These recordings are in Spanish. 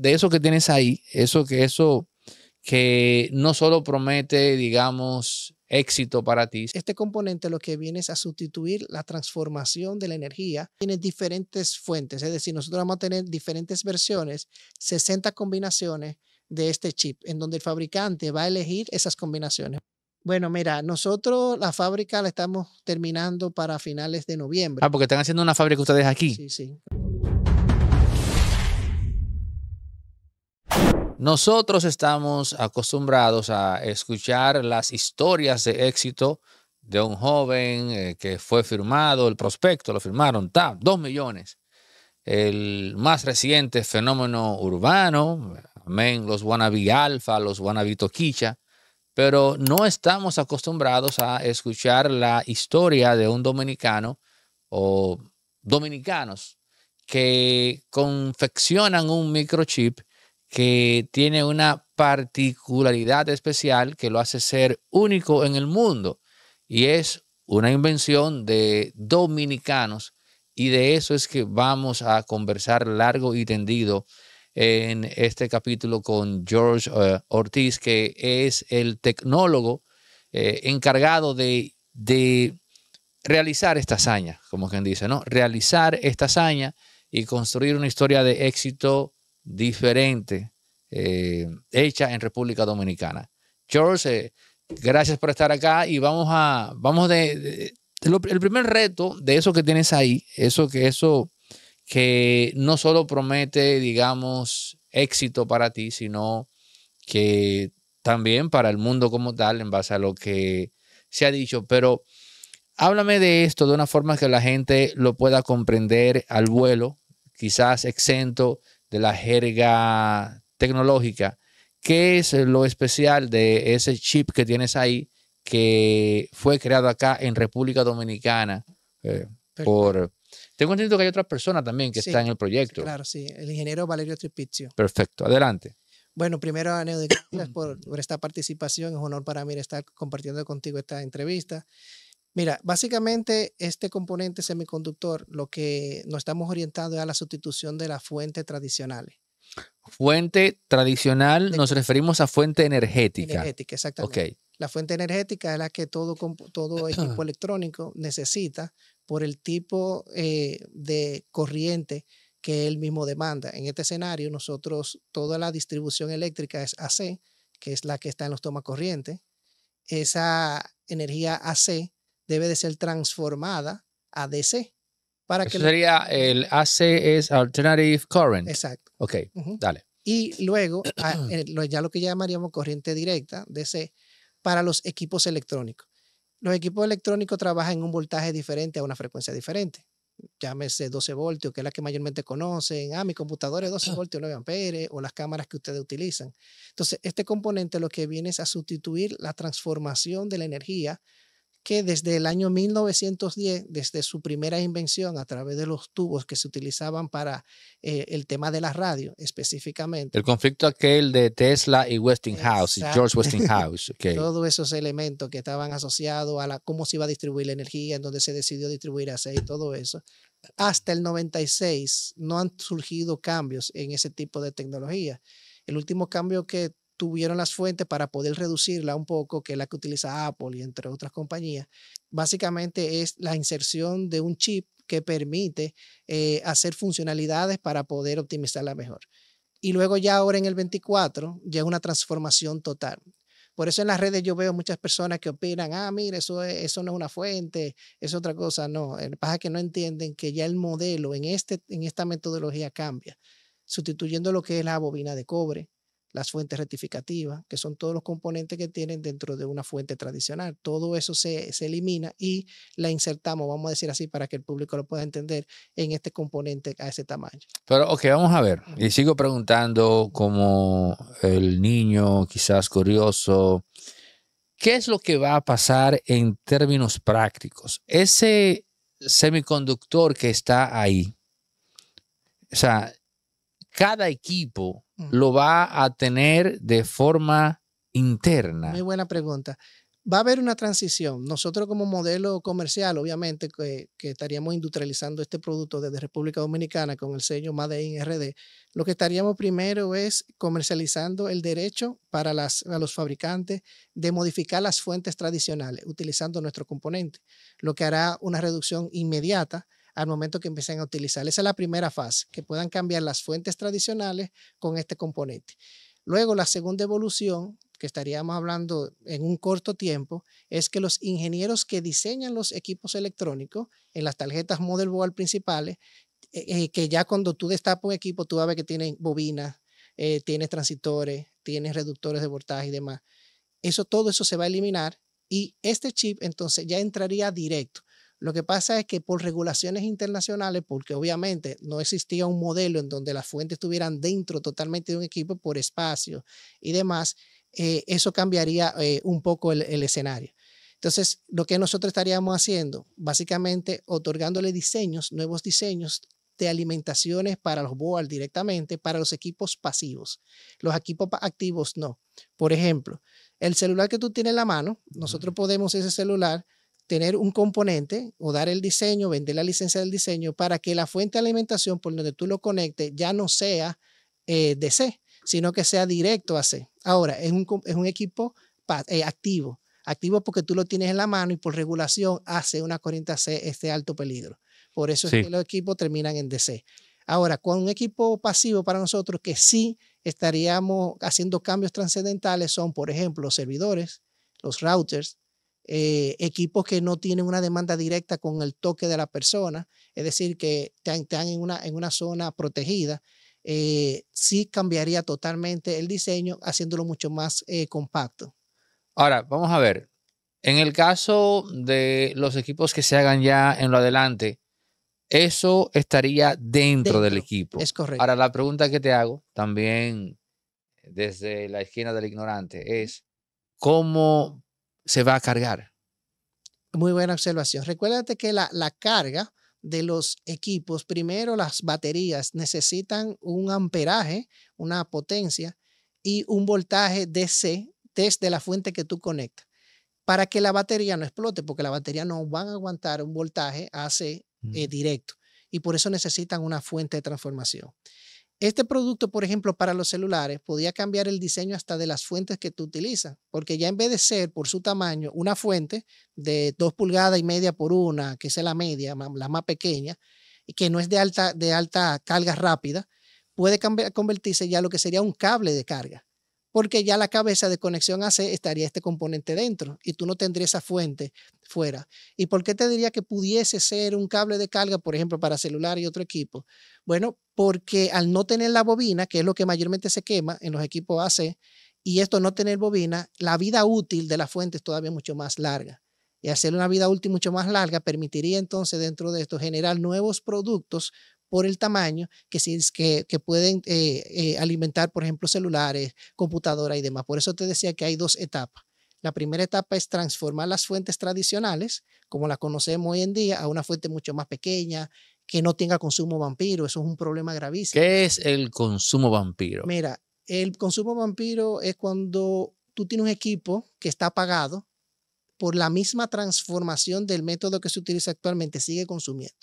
de eso que tienes ahí, eso que eso que no solo promete, digamos, éxito para ti. Este componente lo que viene es a sustituir la transformación de la energía. Tiene diferentes fuentes, es decir, nosotros vamos a tener diferentes versiones, 60 combinaciones de este chip, en donde el fabricante va a elegir esas combinaciones. Bueno, mira, nosotros la fábrica la estamos terminando para finales de noviembre. Ah, porque están haciendo una fábrica ustedes aquí. Sí, sí. Nosotros estamos acostumbrados a escuchar las historias de éxito de un joven eh, que fue firmado, el prospecto, lo firmaron, ta, dos millones. El más reciente fenómeno urbano, amén, los wannabe alfa, los wannabe toquicha, pero no estamos acostumbrados a escuchar la historia de un dominicano o dominicanos que confeccionan un microchip que tiene una particularidad especial que lo hace ser único en el mundo y es una invención de dominicanos y de eso es que vamos a conversar largo y tendido en este capítulo con George eh, Ortiz, que es el tecnólogo eh, encargado de, de, realizar esta hazaña, como quien dice, ¿no? Realizar esta hazaña y construir una historia de éxito diferente eh, hecha en República Dominicana. George, eh, gracias por estar acá y vamos a, vamos de, el primer reto de eso que tienes ahí, eso que eso que no solo promete, digamos, éxito para ti, sino que también para el mundo como tal, en base a lo que se ha dicho. Pero háblame de esto de una forma que la gente lo pueda comprender al vuelo, quizás exento de la jerga tecnológica, ¿qué es lo especial de ese chip que tienes ahí que fue creado acá en República Dominicana? Eh, por, tengo entendido que hay otra persona también que está en el proyecto. Claro, sí, el ingeniero Valerio Tripizio. Perfecto, adelante. Bueno, primero, Aneo, gracias por, por, esta participación. Es honor para mí estar compartiendo contigo esta entrevista. Mira, básicamente este componente semiconductor lo que nos estamos orientando es a la sustitución de la fuente tradicional. Fuente tradicional, nos referimos a fuente energética. Energética, exactamente. La fuente energética es la que todo, todo equipo electrónico necesita por el tipo eh, de corriente que él mismo demanda. En este escenario, nosotros, toda la distribución eléctrica es AC, que es la que está en los corrientes. Esa energía AC debe de ser transformada a DC. Para Eso que sería el AC es Alternative Current. Exacto. Ok, dale. Y luego, ah, eh, ya lo que llamaríamos corriente directa, DC, para los equipos electrónicos. Los equipos electrónicos trabajan en un voltaje diferente a una frecuencia diferente. Llámese 12 voltios, que es la que mayormente conocen. Ah, mi computadora es 12 voltios, 9 amperes, o las cámaras que ustedes utilizan. Entonces, este componente lo que viene es a sustituir la transformación de la energía que desde el año 1910, desde su primera invención a través de los tubos que se utilizaban para eh, el tema de la radio específicamente. El conflicto aquel de Tesla y Westinghouse, George Westinghouse. Todos esos elementos que estaban asociados a la, cómo se iba a distribuir la energía, en donde se decidió distribuir aceite, todo eso. Hasta el 96 no han surgido cambios en ese tipo de tecnología. El último cambio que tuvieron las fuentes para poder reducirla un poco, que es la que utiliza Apple y entre otras compañías. Básicamente es la inserción de un chip que permite eh, hacer funcionalidades para poder optimizarla mejor. Y luego ya ahora en el 24 ya es una transformación total. Por eso en las redes yo veo muchas personas que opinan, ah, mire, eso, es, eso no es una fuente, es otra cosa. No, el pasa que no entienden que ya el modelo en, este, en esta metodología cambia, sustituyendo lo que es la bobina de cobre, las fuentes rectificativas, que son todos los componentes que tienen dentro de una fuente tradicional. Todo eso se, elimina y la insertamos, vamos a decir así, para que el público lo pueda entender en este componente a ese tamaño. Pero, ok, vamos a ver. Y sigo preguntando como el niño quizás curioso, ¿qué es lo que va a pasar en términos prácticos? Ese semiconductor que está ahí, o sea, cada equipo lo va a tener de forma interna? Muy buena pregunta. Va a haber una transición. Nosotros como modelo comercial, obviamente, que, estaríamos industrializando este producto desde República Dominicana con el sello Made in RD, lo que estaríamos primero es comercializando el derecho para los fabricantes de modificar las fuentes tradicionales utilizando nuestro componente, lo que hará una reducción inmediata al momento que empiecen a utilizar. Esa es la primera fase, que puedan cambiar las fuentes tradicionales con este componente. Luego, la segunda evolución, que estaríamos hablando en un corto tiempo, es que los ingenieros que diseñan los equipos electrónicos en las tarjetas Model Board principales, eh, eh, que ya cuando tú destapas un equipo, tú vas a ver que tienen bobinas, eh, tienes transistores, tienes reductores de voltaje y demás. Eso, todo eso se va a eliminar y este chip entonces ya entraría directo. Lo que pasa es que por regulaciones internacionales, porque obviamente no existía un modelo en donde las fuentes estuvieran dentro totalmente de un equipo por espacio y demás, eh, eso cambiaría eh, un poco el, el escenario. Entonces, lo que nosotros estaríamos haciendo, básicamente otorgándole diseños, nuevos diseños de alimentaciones para los board directamente, para los equipos pasivos. Los equipos activos no. Por ejemplo, el celular que tú tienes en la mano, nosotros podemos ese celular tener un componente o dar el diseño, vender la licencia del diseño para que la fuente de alimentación por donde tú lo conectes ya no sea eh, DC, sino que sea directo a C. Ahora, es un, es un equipo eh, activo, activo porque tú lo tienes en la mano y por regulación hace una corriente C este alto peligro. Por eso es que los equipos terminan en DC. Ahora, con un equipo pasivo para nosotros que sí estaríamos haciendo cambios trascendentales son, por ejemplo, los servidores, los routers, eh, equipos que no tienen una demanda directa con el toque de la persona, es decir, que están, en, una, en una zona protegida, eh, sí cambiaría totalmente el diseño, haciéndolo mucho más eh, compacto. Ahora, vamos a ver, en el caso de los equipos que se hagan ya en lo adelante, eso estaría dentro, dentro del equipo. Es correcto. Ahora, la pregunta que te hago también desde la esquina del ignorante es, ¿cómo se va a cargar. Muy buena observación. Recuérdate que la, carga de los equipos, primero las baterías necesitan un amperaje, una potencia y un voltaje DC desde la fuente que tú conectas para que la batería no explote, porque la batería no van a aguantar un voltaje AC eh, mm. directo y por eso necesitan una fuente de transformación. Este producto, por ejemplo, para los celulares, podía cambiar el diseño hasta de las fuentes que tú utilizas, porque ya en vez de ser por su tamaño una fuente de dos pulgadas y media por una, que es la media, la más pequeña, y que no es de alta, de alta carga rápida, puede convertirse ya lo que sería un cable de carga porque ya la cabeza de conexión AC estaría este componente dentro y tú no tendrías esa fuente fuera. ¿Y por qué te diría que pudiese ser un cable de carga, por ejemplo, para celular y otro equipo? Bueno, porque al no tener la bobina, que es lo que mayormente se quema en los equipos AC, y esto no tener bobina, la vida útil de la fuente es todavía mucho más larga. Y hacer una vida útil mucho más larga permitiría entonces dentro de esto generar nuevos productos por el tamaño que, que, que pueden eh, eh, alimentar, por ejemplo, celulares, computadoras y demás. Por eso te decía que hay dos etapas. La primera etapa es transformar las fuentes tradicionales, como las conocemos hoy en día, a una fuente mucho más pequeña, que no tenga consumo vampiro. Eso es un problema gravísimo. ¿Qué es el consumo vampiro? Mira, el consumo vampiro es cuando tú tienes un equipo que está apagado por la misma transformación del método que se utiliza actualmente, sigue consumiendo.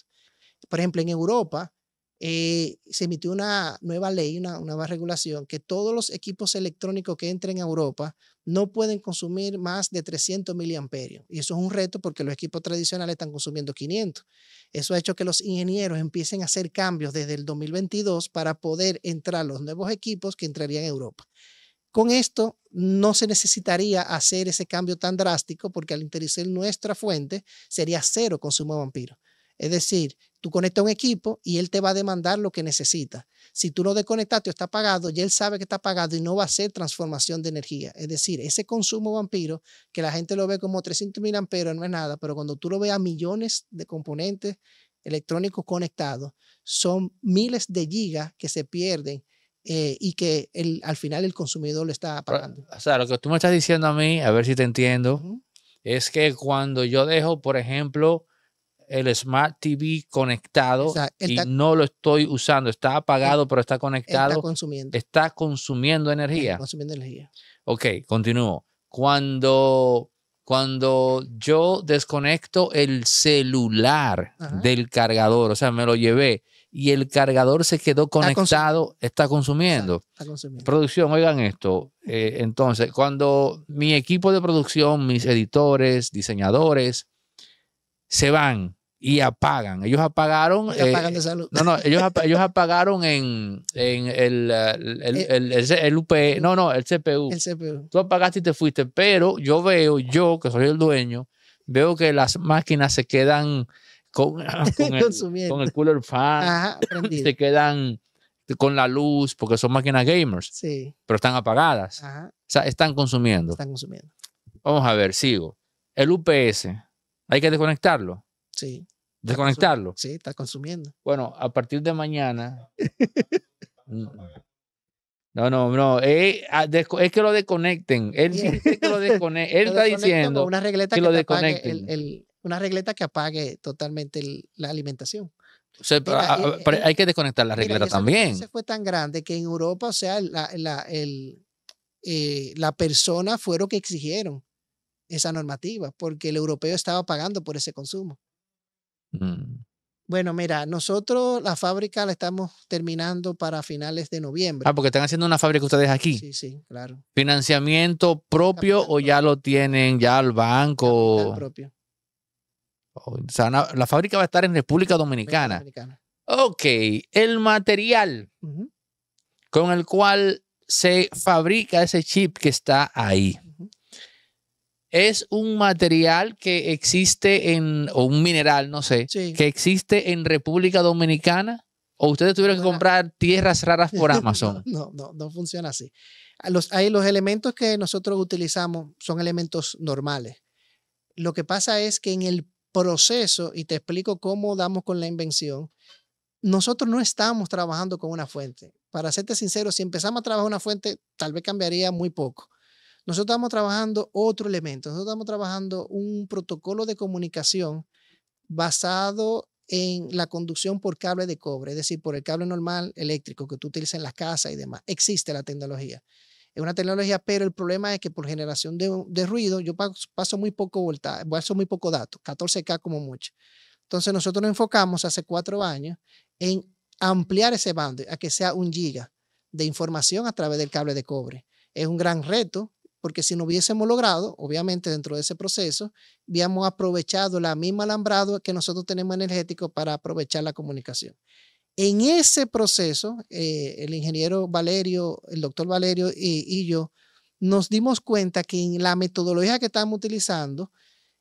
Por ejemplo, en Europa, eh, se emitió una nueva ley, una, nueva regulación, que todos los equipos electrónicos que entren a Europa no pueden consumir más de 300 miliamperios. Y eso es un reto porque los equipos tradicionales están consumiendo 500. Eso ha hecho que los ingenieros empiecen a hacer cambios desde el 2022 para poder entrar los nuevos equipos que entrarían a Europa. Con esto no se necesitaría hacer ese cambio tan drástico porque al de nuestra fuente sería cero consumo vampiro. Es decir, Tú conectas un equipo y él te va a demandar lo que necesita. Si tú lo desconectaste o está pagado. y él sabe que está pagado y no va a hacer transformación de energía. Es decir, ese consumo vampiro, que la gente lo ve como 300 mil amperos, no es nada, pero cuando tú lo ves a millones de componentes electrónicos conectados, son miles de gigas que se pierden eh, y que al final el consumidor lo está pagando. O sea, lo que tú me estás diciendo a mí, a ver si te entiendo, es que cuando yo dejo, por ejemplo, el Smart TV conectado y no lo estoy usando. Está apagado, pero está conectado. Está consumiendo. Está consumiendo energía. Está consumiendo energía. Ok, continúo. Cuando, cuando yo desconecto el celular del cargador, o sea, me lo llevé y el cargador se quedó conectado, está, consumiendo. Está, consumiendo. Producción, oigan esto. Eh, entonces, cuando mi equipo de producción, mis editores, diseñadores, se van y apagan. Ellos apagaron. Ellos eh, de salud. No, no, ellos, apagaron en, en el, el, el, el, no, no, el CPU. El CPU. Tú apagaste y te fuiste, pero yo veo, yo que soy el dueño, veo que las máquinas se quedan con, con, el, con cooler fan, se quedan con la luz, porque son máquinas gamers, sí. pero están apagadas. O sea, están consumiendo. Están consumiendo. Vamos a ver, sigo. El UPS, hay que desconectarlo. Sí. Desconectarlo. Sí, está consumiendo. Bueno, a partir de mañana. Mm. No, no, no. Eh, ah, es que lo desconecten. Él está diciendo una regleta que, lo desconecten. El, una regleta que apague totalmente la alimentación. Ah, ah, eh, eh, hay que desconectar la regleta también. Ese fue tan grande que en Europa, o sea, la, la, el, la persona fueron que exigieron esa normativa, porque el europeo estaba pagando por ese consumo. Mm. Bueno, mira, nosotros la fábrica la estamos terminando para finales de noviembre. Ah, porque están haciendo una fábrica ustedes aquí. Sí, sí, claro. ¿Financiamiento propio o ya lo tienen ya al banco? propio. Oh, la fábrica va a estar en República Dominicana. Ok, el material con el cual se fabrica ese chip que está ahí es un material que existe en, o un mineral, no sé, que existe en República Dominicana, o ustedes tuvieron que comprar tierras raras por Amazon. no, no, no funciona así. Los, hay, los elementos que nosotros utilizamos son elementos normales. Lo que pasa es que en el proceso, y te explico cómo damos con la invención, nosotros no estamos trabajando con una fuente. Para serte sincero, si empezamos a trabajar una fuente, tal vez cambiaría muy poco. Nosotros estamos trabajando otro elemento, nosotros estamos trabajando un protocolo de comunicación basado en la conducción por cable de cobre, es decir, por el cable normal eléctrico que tú utilizas en las casas y demás. Existe la tecnología. Es una tecnología, pero el problema es que por generación de, ruido yo paso, muy poco voltaje, paso muy poco dato, 14K como mucho. Entonces nosotros nos enfocamos hace cuatro años en ampliar ese bando a que sea un giga de información a través del cable de cobre. Es un gran reto porque si no hubiésemos logrado, obviamente dentro de ese proceso, habíamos aprovechado la misma alambrado que nosotros tenemos energético para aprovechar la comunicación. En ese proceso, eh, el ingeniero Valerio, el doctor Valerio eh, y, yo nos dimos cuenta que en la metodología que estábamos utilizando,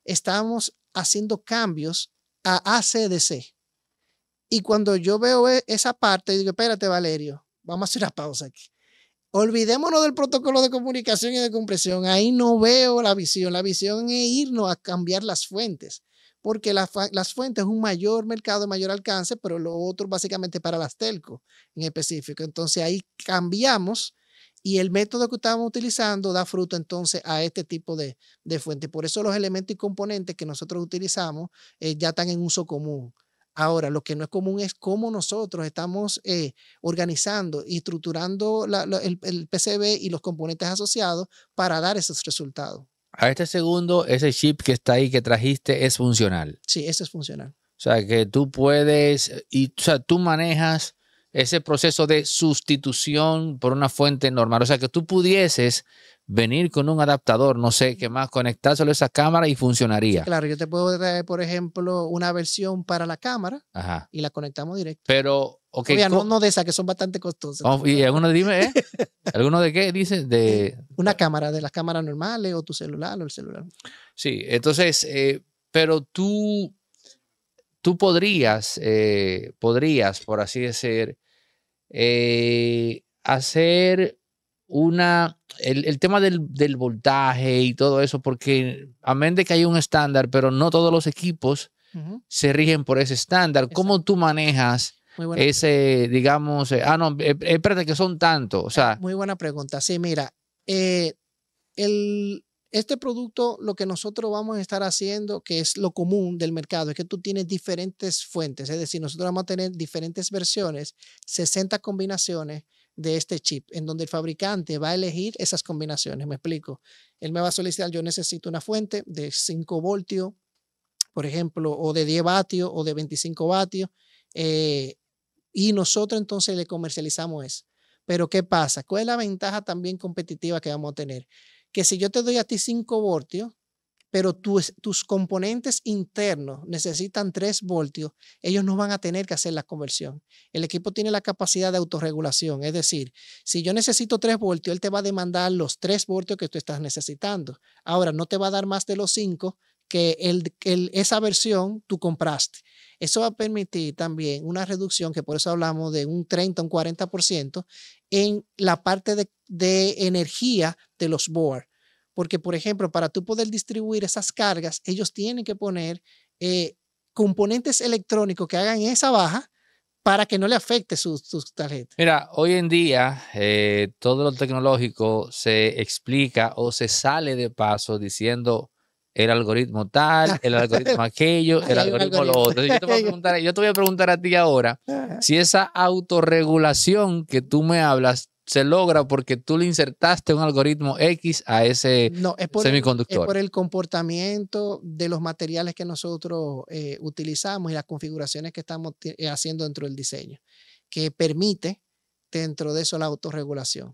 estábamos haciendo cambios a ACDC. Y cuando yo veo e, esa parte, digo, espérate Valerio, vamos a hacer una pausa aquí Olvidémonos del protocolo de comunicación y de compresión. Ahí no veo la visión. La visión es irnos a cambiar las fuentes, porque las fuentes es un mayor mercado, de mayor alcance, pero lo otro básicamente para las telcos en específico. Entonces ahí cambiamos y el método que estamos utilizando da fruto entonces a este tipo de, de fuentes. Por eso los elementos y componentes que nosotros utilizamos eh, ya están en uso común. Ahora, lo que no es común es cómo nosotros estamos eh, organizando y estructurando el, PCB y los componentes asociados para dar esos resultados. A este segundo, ese chip que está ahí que trajiste es funcional. Sí, eso es funcional. O sea, que tú puedes, y, o sea, tú manejas ese proceso de sustitución por una fuente normal. O sea, que tú pudieses venir con un adaptador, no sé qué más, conectárselo a esa cámara y funcionaría. claro, yo te puedo traer, por ejemplo, una versión para la cámara y la conectamos directo. Pero, ok. no, no, de esas que son bastante costosas. Oh, ¿Y alguno dime, eh? ¿Alguno de qué dices? De... Una cámara, de las cámaras normales o tu celular o el celular. Sí, entonces, eh, pero tú tú podrías, eh, podrías, por así decir, eh, hacer una, el, tema del, voltaje y todo eso, porque amén de que hay un estándar, pero no todos los equipos se rigen por ese estándar. ¿Cómo tú manejas? ese, digamos, eh, ah, no, espérate que son tantos, o sea. Muy buena pregunta. Sí, mira, el, este producto, lo que nosotros vamos a estar haciendo, que es lo común del mercado, es que tú tienes diferentes fuentes, es decir, nosotros vamos a tener diferentes versiones, 60 combinaciones de este chip, en donde el fabricante va a elegir esas combinaciones. Me explico. Él me va a solicitar, yo necesito una fuente de 5 voltios, por ejemplo, o de 10 vatios o de 25 vatios, eh, y nosotros entonces le comercializamos eso. Pero ¿qué pasa? ¿Cuál es la ventaja también competitiva que vamos a tener? que si yo te doy a ti 5 voltios, pero tus, componentes internos necesitan 3 voltios, ellos no van a tener que hacer la conversión. El equipo tiene la capacidad de autorregulación, es decir, si yo necesito 3 voltios, él te va a demandar los 3 voltios que tú estás necesitando. Ahora, no te va a dar más de los 5 que esa versión tú compraste. Eso va a permitir también una reducción, que por eso hablamos de un 30, un 40% en la parte de energía de los boards porque, por ejemplo, para tú poder distribuir esas cargas, ellos tienen que poner eh, componentes electrónicos que hagan esa baja para que no le afecte sus, tarjetas. Mira, hoy en día eh, todo lo tecnológico se explica o se sale de paso diciendo el algoritmo tal, el algoritmo aquello, el algoritmo, lo otro. yo te voy a preguntar a ti ahora si esa autorregulación que tú me hablas se logra porque tú le insertaste un algoritmo X a ese semiconductor. El, es por el comportamiento de los materiales que nosotros eh, utilizamos y las configuraciones que estamos eh, haciendo dentro del diseño, que permite dentro de eso la autorregulación.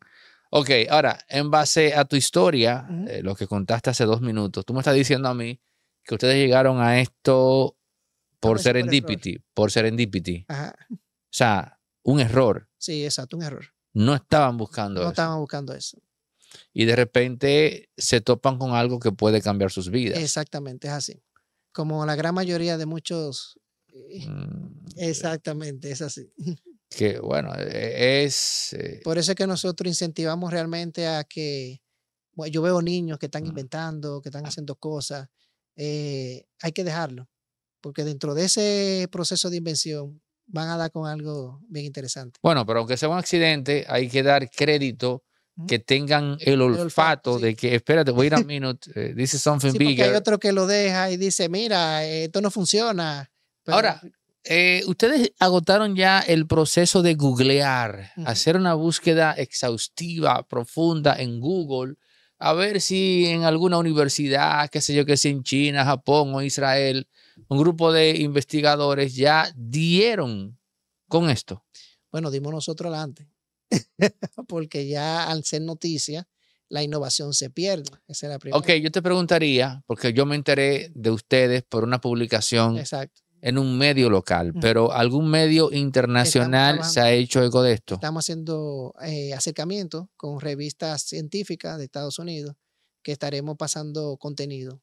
Ok, ahora, en base a tu historia, eh, lo que contaste hace dos minutos, tú me estás diciendo a mí que ustedes llegaron a esto por serendipity, por serendipity. O sea, un error. Sí, exacto, un error. No estaban buscando eso. no estaban buscando eso. Y de repente se topan con algo que puede cambiar sus vidas. Exactamente, es así. Como la gran mayoría de muchos. Eh, mm, eh. Exactamente, es así. Que bueno, e, e, es. Eh, Por eso es que nosotros incentivamos realmente a que. yo veo niños que están mm. inventando, que están ah. haciendo cosas. hay que dejarlo, porque dentro de ese proceso de invención van a dar con algo bien interesante. Bueno, pero aunque sea un accidente, hay que dar crédito que tengan el olfato, de que, espérate, wait a minute, uh, this is something sí, porque Hay otro que lo deja y dice, mira, esto no funciona. Ahora, eh, ustedes agotaron ya el proceso de googlear, hacer una búsqueda exhaustiva, profunda en Google, a ver si en alguna universidad, qué sé yo, que sea en China, Japón o Israel, un grupo de investigadores ya dieron con esto. Bueno, dimos nosotros adelante, porque ya al ser noticia, la innovación se pierde. Esa es la primera. Ok, yo te preguntaría, porque yo me enteré de ustedes por una publicación en un medio local, pero ¿algún medio internacional se ha hecho eco de esto? Estamos haciendo eh, acercamiento con revistas científicas de Estados Unidos que estaremos pasando contenido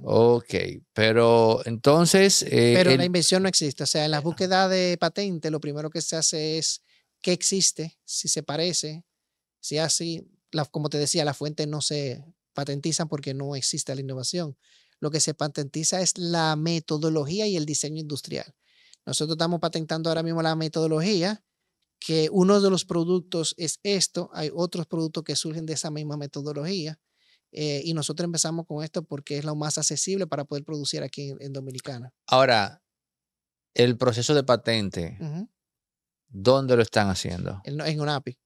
Ok, pero entonces... Eh, pero la invención no existe. O sea, en la búsqueda de patente lo primero que se hace es qué existe, si se parece, si así, como te decía, las fuentes no se patentizan porque no existe la innovación. Lo que se patentiza es la metodología y el diseño industrial. Nosotros estamos patentando ahora mismo la metodología, que uno de los productos es esto, hay otros productos que surgen de esa misma metodología eh, y nosotros empezamos con esto porque es lo más accesible para poder producir aquí en, Dominicana. Ahora, el proceso de patente, ¿dónde lo están haciendo? En, en UNAPI.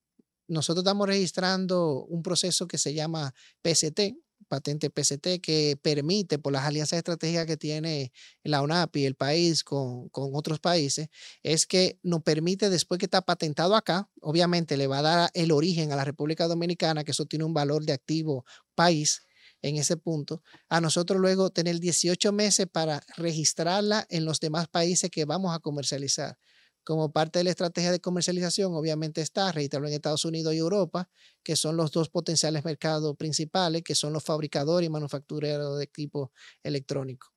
Nosotros estamos registrando un proceso que se llama PST, patente PCT que permite, por las alianzas estratégicas que tiene la y el país con, con, otros países, es que nos permite, después que está patentado acá, obviamente le va a dar el origen a la República Dominicana, que eso tiene un valor de activo país en ese punto, a nosotros luego tener 18 meses para registrarla en los demás países que vamos a comercializar. Como parte de la estrategia de comercialización, obviamente está registrarlo en Estados Unidos y Europa, que son los dos potenciales mercados principales, que son los fabricadores y manufactureros de equipo electrónico.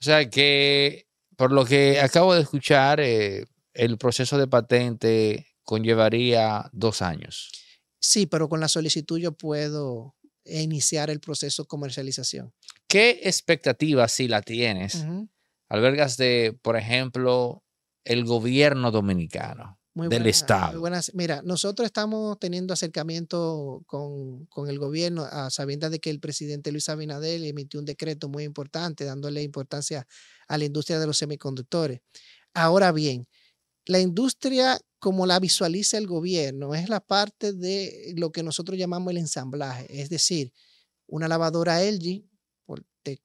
O sea que, por lo que acabo de escuchar, eh, el proceso de patente conllevaría dos años. Sí, pero con la solicitud yo puedo iniciar el proceso de comercialización. ¿Qué expectativas, si la tienes, albergas de, por ejemplo, el gobierno dominicano? del Estado. Mira, nosotros estamos teniendo acercamiento con, el gobierno, a de que el presidente Luis Abinadel emitió un decreto muy importante dándole importancia a la industria de los semiconductores. Ahora bien, la industria como la visualiza el gobierno es la parte de lo que nosotros llamamos el ensamblaje, es decir, una lavadora LG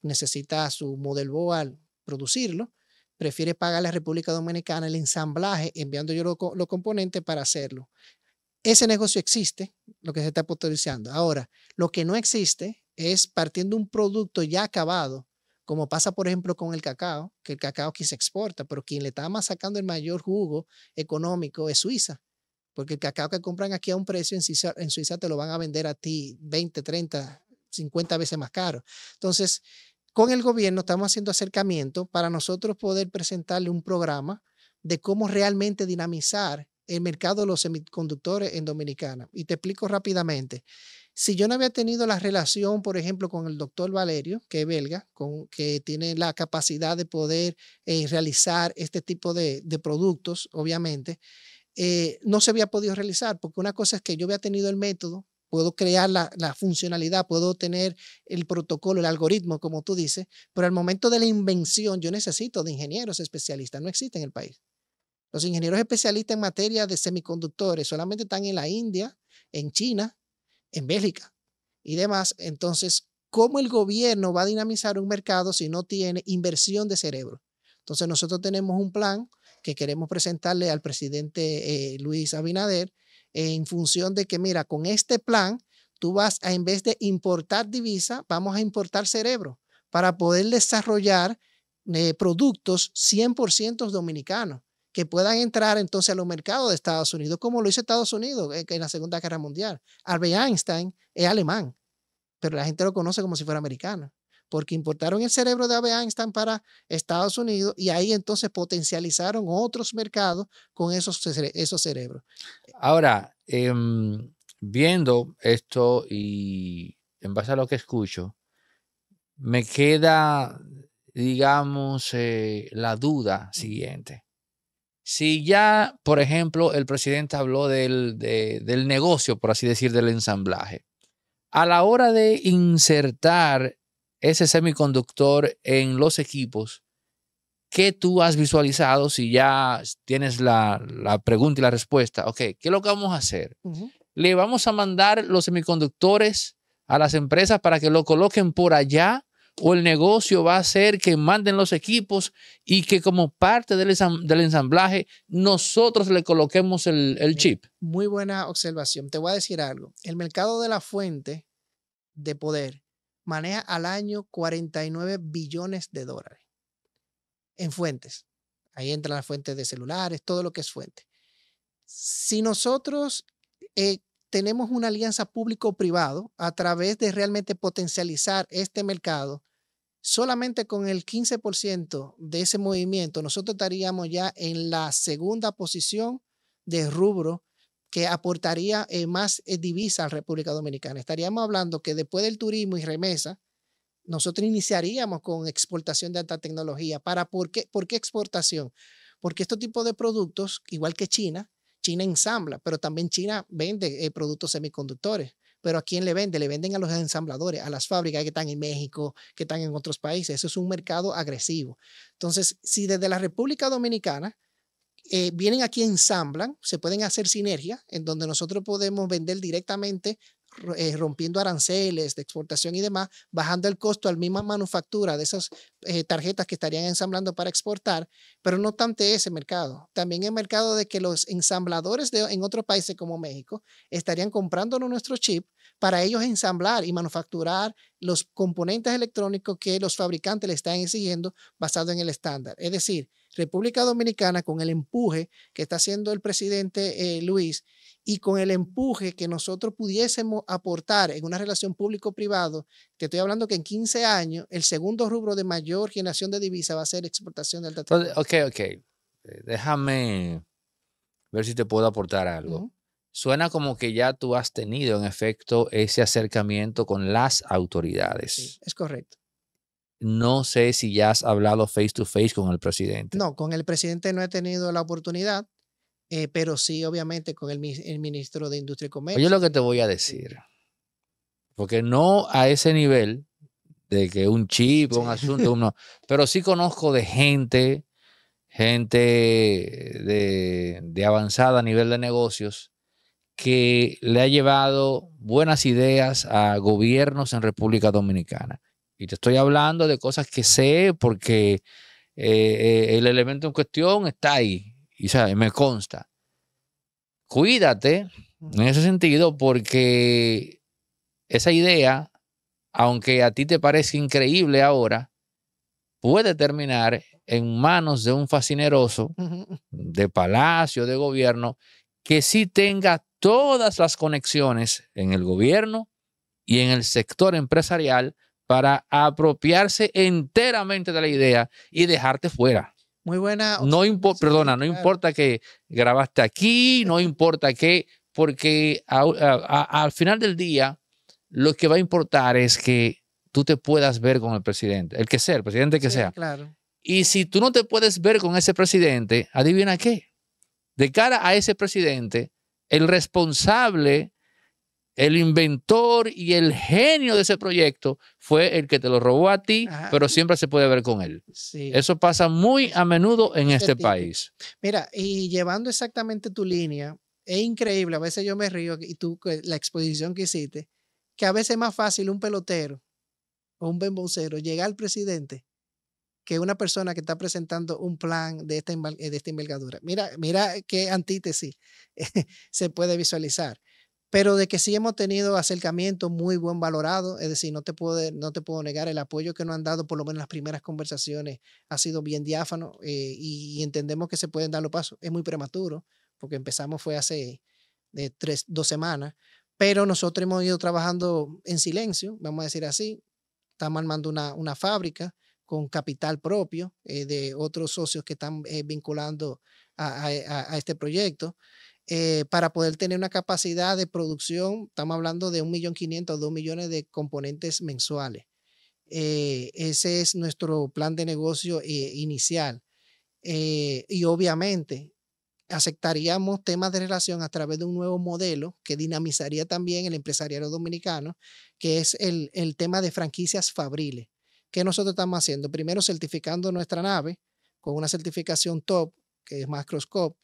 necesita su model al producirlo, prefiere pagar a la República Dominicana el ensamblaje enviando yo los componentes para hacerlo. Ese negocio existe, lo que se está potenciando. Ahora, lo que no existe es partiendo un producto ya acabado, como pasa por ejemplo con el cacao, que el cacao aquí se exporta, pero quien le está más sacando el mayor jugo económico es Suiza, porque el cacao que compran aquí a un precio en Suiza, en Suiza te lo van a vender a ti 20, 30, 50 veces más caro. Entonces, con el gobierno estamos haciendo acercamiento para nosotros poder presentarle un programa de cómo realmente dinamizar el mercado de los semiconductores en Dominicana. Y te explico rápidamente. Si yo no había tenido la relación, por ejemplo, con el doctor Valerio, que es belga, con, que tiene la capacidad de poder eh, realizar este tipo de, productos, obviamente, eh, no se había podido realizar, porque una cosa es que yo había tenido el método, puedo crear la, funcionalidad, puedo tener el protocolo, el algoritmo, como tú dices, pero al momento de la invención yo necesito de ingenieros especialistas, no existe en el país. Los ingenieros especialistas en materia de semiconductores solamente están en la India, en China, en Bélgica y demás. Entonces, ¿cómo el gobierno va a dinamizar un mercado si no tiene inversión de cerebro? Entonces, nosotros tenemos un plan que queremos presentarle al presidente eh, Luis Abinader, en función de que, mira, con este plan, tú vas a, en vez de importar divisa, vamos a importar cerebro para poder desarrollar eh, productos 100% dominicanos que puedan entrar entonces a los mercados de Estados Unidos, como lo hizo Estados Unidos eh, en la Segunda Guerra Mundial. Albert Einstein es alemán, pero la gente lo conoce como si fuera americano porque importaron el cerebro de Abe Einstein para Estados Unidos y ahí entonces potencializaron otros mercados con esos, esos cerebros. Ahora, em, viendo esto y en base a lo que escucho, me queda, digamos, eh, la duda siguiente. Si ya, por ejemplo, el presidente habló del, del negocio, por así decir, del ensamblaje, a la hora de insertar ese semiconductor en los equipos, que tú has visualizado? Si ya tienes la, pregunta y la respuesta, ok, ¿qué es lo que vamos a hacer? Le vamos a mandar los semiconductores a las empresas para que lo coloquen por allá o el negocio va a ser que manden los equipos y que como parte del, ensamblaje nosotros le coloquemos el, el, chip. Muy buena observación. Te voy a decir algo. El mercado de la fuente de poder maneja al año 49 billones de dólares en fuentes. Ahí entran las fuentes de celulares, todo lo que es fuente. Si nosotros eh, tenemos una alianza público-privado a través de realmente potencializar este mercado, solamente con el 15% de ese movimiento, nosotros estaríamos ya en la segunda posición de rubro que aportaría eh, más eh, divisa a la República Dominicana. Estaríamos hablando que después del turismo y remesa, nosotros iniciaríamos con exportación de alta tecnología. ¿Para por qué, por qué exportación? Porque este tipo de productos, igual que China, China ensambla, pero también China vende eh, productos semiconductores. Pero ¿a quién le vende? Le venden a los ensambladores, a las fábricas que están en México, que están en otros países. Eso es un mercado agresivo. Entonces, si desde la República Dominicana eh, vienen aquí, ensamblan, se pueden hacer sinergias en donde nosotros podemos vender directamente eh, rompiendo aranceles de exportación y demás, bajando el costo a la misma manufactura de esas eh, tarjetas que estarían ensamblando para exportar, pero no tanto ese mercado, también el mercado de que los ensambladores de, en otros países como México estarían comprando nuestro chip para ellos ensamblar y manufacturar los componentes electrónicos que los fabricantes le están exigiendo basado en el estándar. Es decir, República Dominicana, con el empuje que está haciendo el presidente eh, Luis y con el empuje que nosotros pudiésemos aportar en una relación público-privado, te estoy hablando que en 15 años el segundo rubro de mayor generación de divisa va a ser exportación de alta pues, tecnología. Ok, ok. Eh, déjame ver si te puedo aportar algo. Suena como que ya tú has tenido en efecto ese acercamiento con las autoridades. es correcto. No sé si ya has hablado face to face con el presidente. No, con el presidente no he tenido la oportunidad, eh, pero sí, obviamente, con el, ministro de Industria y Comercio. Yo lo que te voy a decir, porque no a ese nivel de que un chip, un asunto, pero sí conozco de gente, gente de, de avanzada a nivel de negocios, que le ha llevado buenas ideas a gobiernos en República Dominicana. Y te estoy hablando de cosas que sé porque eh, eh, el elemento en cuestión está ahí. Y me consta. Cuídate en ese sentido porque esa idea, aunque a ti te parece increíble ahora, puede terminar en manos de un fascineroso de palacio, de gobierno, que sí tenga todas las conexiones en el gobierno y en el sector empresarial para apropiarse enteramente de la idea y dejarte fuera. Muy buena. No perdona, no importa que grabaste aquí, no importa que, porque al final del día lo que va a importar es que tú te puedas ver con el presidente, el que sea, el presidente que sea. Claro. Y si tú no te puedes ver con ese presidente, adivina qué. De cara a ese presidente, el responsable el inventor y el genio de ese proyecto fue el que te lo robó a ti, pero siempre se puede ver con él. Eso pasa muy a menudo en este país. Mira, y llevando exactamente tu línea, es increíble, a veces yo me río, y tú, la exposición que hiciste, que a veces es más fácil un pelotero o un bemboncero llegar al presidente que una persona que está presentando un plan de esta, eh, de esta envergadura. Mira, mira qué antítesis se puede visualizar pero de que sí hemos tenido acercamiento muy buen valorado, es decir, no te puedo, no te puedo negar el apoyo que nos han dado, por lo menos las primeras conversaciones, ha sido bien diáfano eh, y, entendemos que se pueden dar los pasos. Es muy prematuro, porque empezamos fue hace eh, tres, dos semanas, pero nosotros hemos ido trabajando en silencio, vamos a decir así, estamos armando una, fábrica con capital propio eh, de otros socios que están vinculando a, a este proyecto. Eh, para poder tener una capacidad de producción, estamos hablando de 1.500.000, 2 millones de componentes mensuales. Eh, ese es nuestro plan de negocio eh, inicial. y obviamente aceptaríamos temas de relación a través de un nuevo modelo que dinamizaría también el empresariado dominicano, que es el, el tema de franquicias fabriles. ¿Qué nosotros estamos haciendo? Primero certificando nuestra nave con una certificación top, que es Macroscope,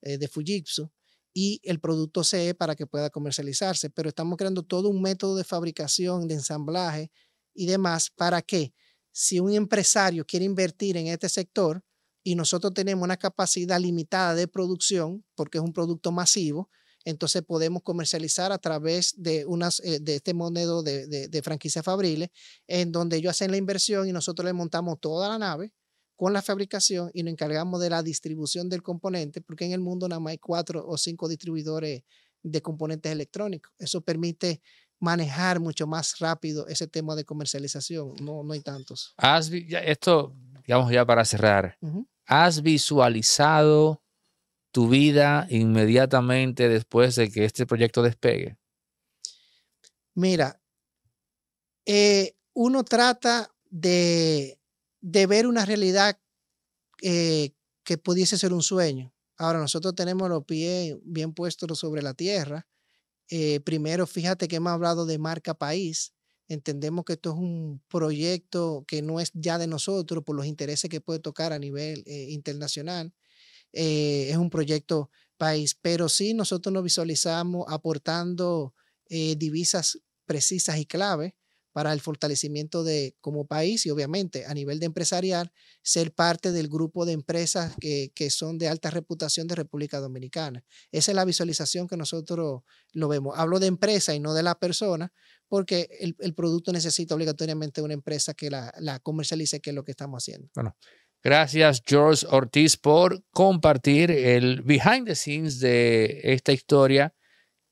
de Fujitsu y el producto CE para que pueda comercializarse. Pero estamos creando todo un método de fabricación, de ensamblaje y demás para que si un empresario quiere invertir en este sector y nosotros tenemos una capacidad limitada de producción, porque es un producto masivo, entonces podemos comercializar a través de, unas, eh, de este modelo de, de, franquicia fabriles, en donde ellos hacen la inversión y nosotros le montamos toda la nave, con la fabricación y nos encargamos de la distribución del componente, porque en el mundo nada más hay cuatro o cinco distribuidores de componentes electrónicos. Eso permite manejar mucho más rápido ese tema de comercialización. No, no hay tantos. Has, esto, digamos ya para cerrar, ¿has visualizado tu vida inmediatamente después de que este proyecto despegue? Mira, eh, uno trata de de ver una realidad eh, que pudiese ser un sueño. Ahora nosotros tenemos los pies bien puestos sobre la tierra. Eh, primero, fíjate que hemos hablado de marca país. Entendemos que esto es un proyecto que no es ya de nosotros por los intereses que puede tocar a nivel eh, internacional. es un proyecto país, pero sí nosotros nos visualizamos aportando divisas precisas y claves para el fortalecimiento de como país y obviamente a nivel de empresarial, ser parte del grupo de empresas que, que, son de alta reputación de República Dominicana. Esa es la visualización que nosotros lo vemos. Hablo de empresa y no de la persona, porque el, el producto necesita obligatoriamente una empresa que la, la comercialice, que es lo que estamos haciendo. Bueno, gracias George Ortiz por compartir el behind the scenes de esta historia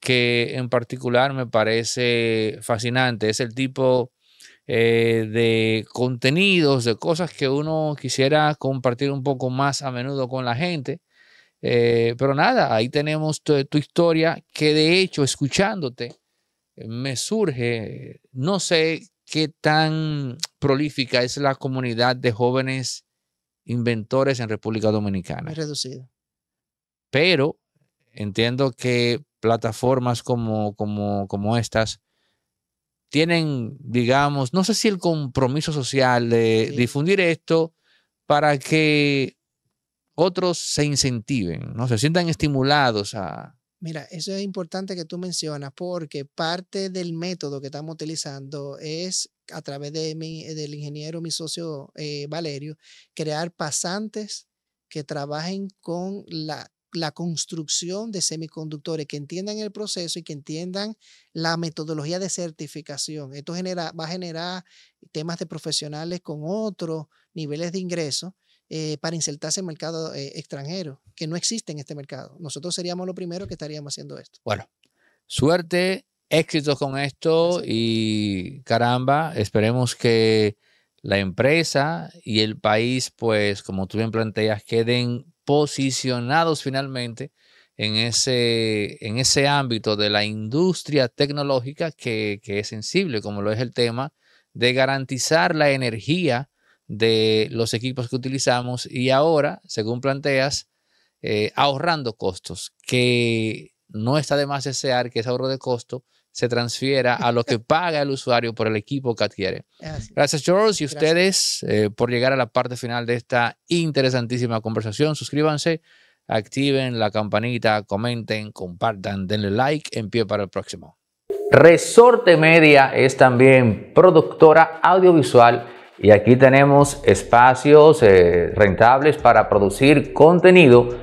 que en particular me parece fascinante. Es el tipo eh, de contenidos, de cosas que uno quisiera compartir un poco más a menudo con la gente. Eh, pero nada, ahí tenemos tu, tu, historia que de hecho escuchándote eh, me surge, no sé qué tan prolífica es la comunidad de jóvenes inventores en República Dominicana. Es reducida. Pero entiendo que plataformas como, como, como estas tienen, digamos, no sé si el compromiso social de difundir esto para que otros se incentiven, ¿no? se sientan estimulados a... Mira, eso es importante que tú mencionas porque parte del método que estamos utilizando es a través de mi, del ingeniero, mi socio eh, Valerio, crear pasantes que trabajen con la la construcción de semiconductores, que entiendan el proceso y que entiendan la metodología de certificación. Esto genera, va a generar temas de profesionales con otros niveles de ingreso eh, para insertarse en el mercado eh, extranjero, que no existe en este mercado. Nosotros seríamos los primeros que estaríamos haciendo esto. Bueno, suerte, éxitos con esto y caramba, esperemos que la empresa y el país, pues como tú bien planteas, queden posicionados finalmente en ese, en ese ámbito de la industria tecnológica que, es sensible, como lo es el tema de garantizar la energía de los equipos que utilizamos y ahora, según planteas, eh, ahorrando costos, que no está de más desear que ese ahorro de costo se transfiera a lo que paga el usuario por el equipo que adquiere. Gracias, George, y ustedes eh, por llegar a la parte final de esta interesantísima conversación. Suscríbanse, activen la campanita, comenten, compartan, denle like, en pie para el próximo. Resorte Media es también productora audiovisual y aquí tenemos espacios eh, rentables para producir contenido